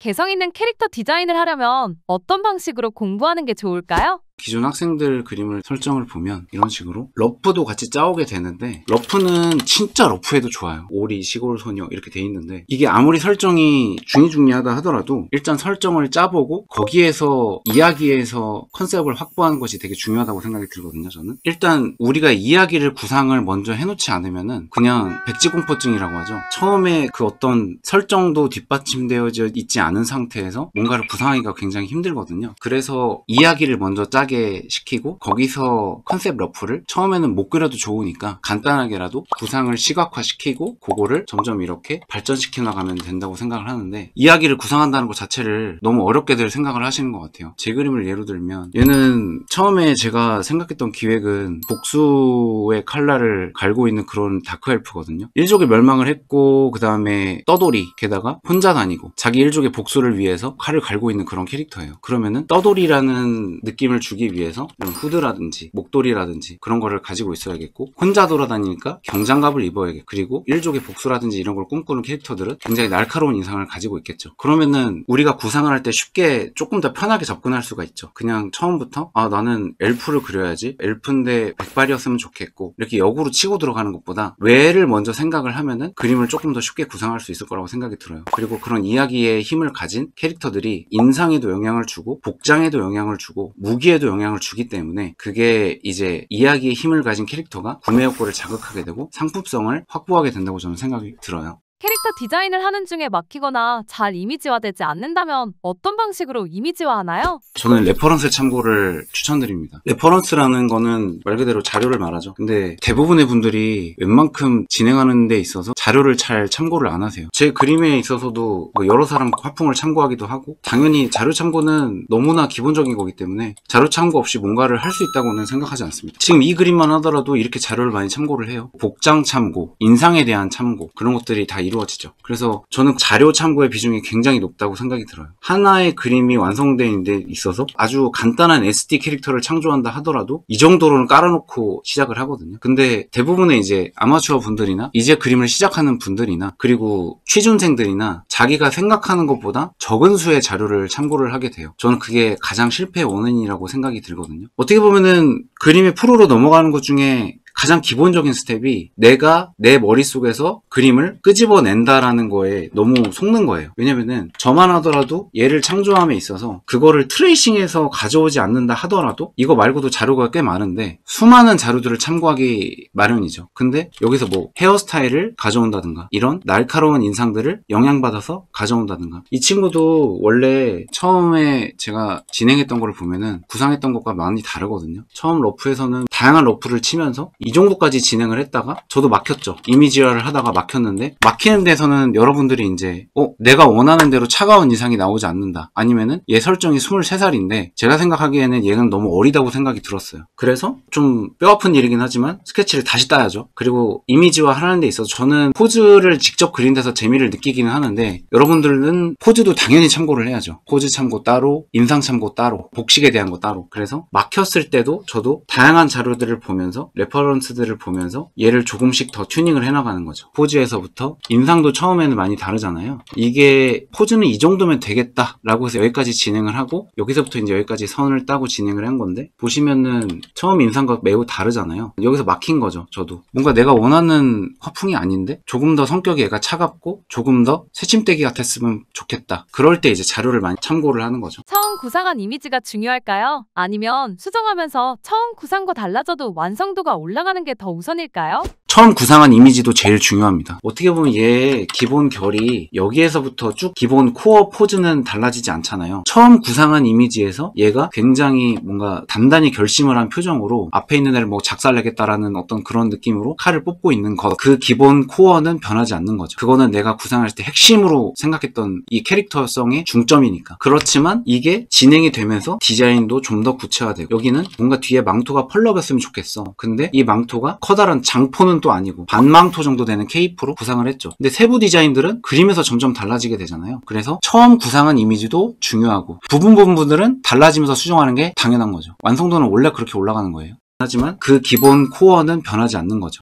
개성 있는 캐릭터 디자인을 하려면 어떤 방식으로 공부하는 게 좋을까요? 기존 학생들 그림을 설정을 보면 이런 식으로 러프도 같이 짜오게 되는데 러프는 진짜 러프해도 좋아요 오리, 시골, 소녀 이렇게 돼 있는데 이게 아무리 설정이 중이중이하다 하더라도 일단 설정을 짜보고 거기에서 이야기에서 컨셉을 확보하는 것이 되게 중요하다고 생각이 들거든요 저는 일단 우리가 이야기를 구상을 먼저 해놓지 않으면은 그냥 백지공포증이라고 하죠 처음에 그 어떤 설정도 뒷받침되어 있지 않은 상태에서 뭔가를 구상하기가 굉장히 힘들거든요 그래서 이야기를 먼저 짜기 하게 시키고 거기서 컨셉 러프를 처음에는 못 그려도 좋으니까 간단하게라도 구상을 시각화시키고 그거를 점점 이렇게 발전시켜 나가면 된다고 생각을 하는데 이야기를 구상한다는 것 자체를 너무 어렵게들 생각을 하시는 것 같아요 제 그림을 예로 들면 얘는 처음에 제가 생각했던 기획은 복수의 칼날을 갈고 있는 그런 다크엘프거든요 일족이 멸망을 했고 그 다음에 떠돌이 게다가 혼자 다니고 자기 일족의 복수를 위해서 칼을 갈고 있는 그런 캐릭터예요 그러면은 떠돌이라는 느낌을 주기 만들기 위해서 이런 후드라든지 목도리라든지 그런 거를 가지고 있어야겠고 혼자 돌아다니니까 경장갑을 입어야겠고 그리고 일족의 복수라든지 이런 걸 꿈꾸는 캐릭터들은 굉장히 날카로운 인상을 가지고 있겠죠 그러면은 우리가 구상을 할 때 쉽게 조금 더 편하게 접근할 수가 있죠 그냥 처음부터 아 나는 엘프를 그려야지 엘프인데 백발이었으면 좋겠고 이렇게 역으로 치고 들어가는 것보다 왜를 먼저 생각을 하면은 그림을 조금 더 쉽게 구상할 수 있을 거라고 생각이 들어요 그리고 그런 이야기의 힘을 가진 캐릭터들이 인상에도 영향을 주고 복장에도 영향을 주고 무기에도 영향을 주기 때문에 그게 이제 이야기의 힘을 가진 캐릭터가 구매 욕구를 자극하게 되고 상품성을 확보하게 된다고 저는 생각이 들어요. 캐릭터 디자인을 하는 중에 막히거나 잘 이미지화되지 않는다면 어떤 방식으로 이미지화하나요? 저는 레퍼런스 참고를 추천드립니다. 레퍼런스라는 거는 말 그대로 자료를 말하죠. 근데 대부분의 분들이 웬만큼 진행하는 데 있어서 자료를 잘 참고를 안 하세요 제 그림에 있어서도 뭐 여러 사람 화풍을 참고하기도 하고 당연히 자료 참고는 너무나 기본적인 거기 때문에 자료 참고 없이 뭔가를 할 수 있다고는 생각하지 않습니다 지금 이 그림만 하더라도 이렇게 자료를 많이 참고를 해요 복장 참고, 인상에 대한 참고 그런 것들이 다 이루어지죠 그래서 저는 자료 참고의 비중이 굉장히 높다고 생각이 들어요 하나의 그림이 완성된 데 있어서 아주 간단한 SD 캐릭터를 창조한다 하더라도 이 정도로는 깔아놓고 시작을 하거든요 근데 대부분의 이제 아마추어 분들이나 이제 그림을 시작 시작하는 분들이나 그리고 취준생들이나 자기가 생각하는 것보다 적은 수의 자료를 참고를 하게 돼요. 저는 그게 가장 실패의 원인이라고 생각이 들거든요. 어떻게 보면은 그림의 프로로 넘어가는 것 중에 가장 기본적인 스텝이 내가 내 머릿속에서 그림을 끄집어낸다라는 거에 너무 속는 거예요. 왜냐면은 저만 하더라도 얘를 창조함에 있어서 그거를 트레이싱해서 가져오지 않는다 하더라도 이거 말고도 자료가 꽤 많은데 수많은 자료들을 참고하기 마련이죠. 근데 여기서 뭐 헤어스타일을 가져온다든가 이런 날카로운 인상들을 영향받아서 가져온다든가 이 친구도 원래 처음에 제가 진행했던 걸 보면은 구상했던 것과 많이 다르거든요. 처음 러프에서는 다양한 러프를 치면서 이 정도까지 진행을 했다가 저도 막혔죠. 이미지화를 하다가 막혔는데 막히는 데서는 여러분들이 이제 어 내가 원하는 대로 차가운 이상이 나오지 않는다. 아니면은 얘 설정이 23살인데 제가 생각하기에는 얘는 너무 어리다고 생각이 들었어요. 그래서 좀 뼈아픈 일이긴 하지만 스케치를 다시 따야죠. 그리고 이미지화 하는 데 있어서 저는 포즈를 직접 그린 데서 재미를 느끼기는 하는데 여러분들은 포즈도 당연히 참고를 해야죠. 포즈 참고 따로, 인상 참고 따로, 복식에 대한 거 따로. 그래서 막혔을 때도 저도 다양한 자료 자료들을 보면서 레퍼런스들을 보면서 얘를 조금씩 더 튜닝을 해나가는 거죠 포즈에서부터 인상도 처음에는 많이 다르잖아요 이게 포즈는 이 정도면 되겠다 라고 해서 여기까지 진행을 하고 여기서부터 이제 여기까지 선을 따고 진행을 한 건데 보시면은 처음 인상과 매우 다르잖아요 여기서 막힌 거죠 저도 뭔가 내가 원하는 화풍이 아닌데 조금 더 성격이 얘가 차갑고 조금 더 새침대기 같았으면 좋겠다 그럴 때 이제 자료를 많이 참고를 하는 거죠 처음 구상한 이미지가 중요할까요? 아니면 수정하면서 처음 구상과 달라져도 완성도가 올라가는 게 더 우선일까요? 처음 구상한 이미지도 제일 중요합니다. 어떻게 보면 얘 기본 결이 여기에서부터 쭉 기본 코어 포즈는 달라지지 않잖아요. 처음 구상한 이미지에서 얘가 굉장히 뭔가 단단히 결심을 한 표정으로 앞에 있는 애를 뭐 작살내겠다라는 어떤 그런 느낌으로 칼을 뽑고 있는 것. 그 기본 코어는 변하지 않는 거죠. 그거는 내가 구상할 때 핵심으로 생각했던 이 캐릭터성의 중점이니까. 그렇지만 이게 진행이 되면서 디자인도 좀 더 구체화되고 여기는 뭔가 뒤에 망토가 펄럭였으면 좋겠어. 근데 이 망토가 커다란 장포는 그건 또 아니고 반망토 정도 되는 케이프로 구상을 했죠. 근데 세부 디자인들은 그림에서 점점 달라지게 되잖아요. 그래서 처음 구상한 이미지도 중요하고 부분 부분들은 달라지면서 수정하는 게 당연한 거죠. 완성도는 원래 그렇게 올라가는 거예요. 하지만 그 기본 코어는 변하지 않는 거죠.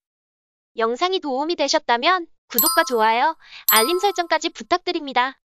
영상이 도움이 되셨다면 구독과 좋아요, 알림 설정까지 부탁드립니다.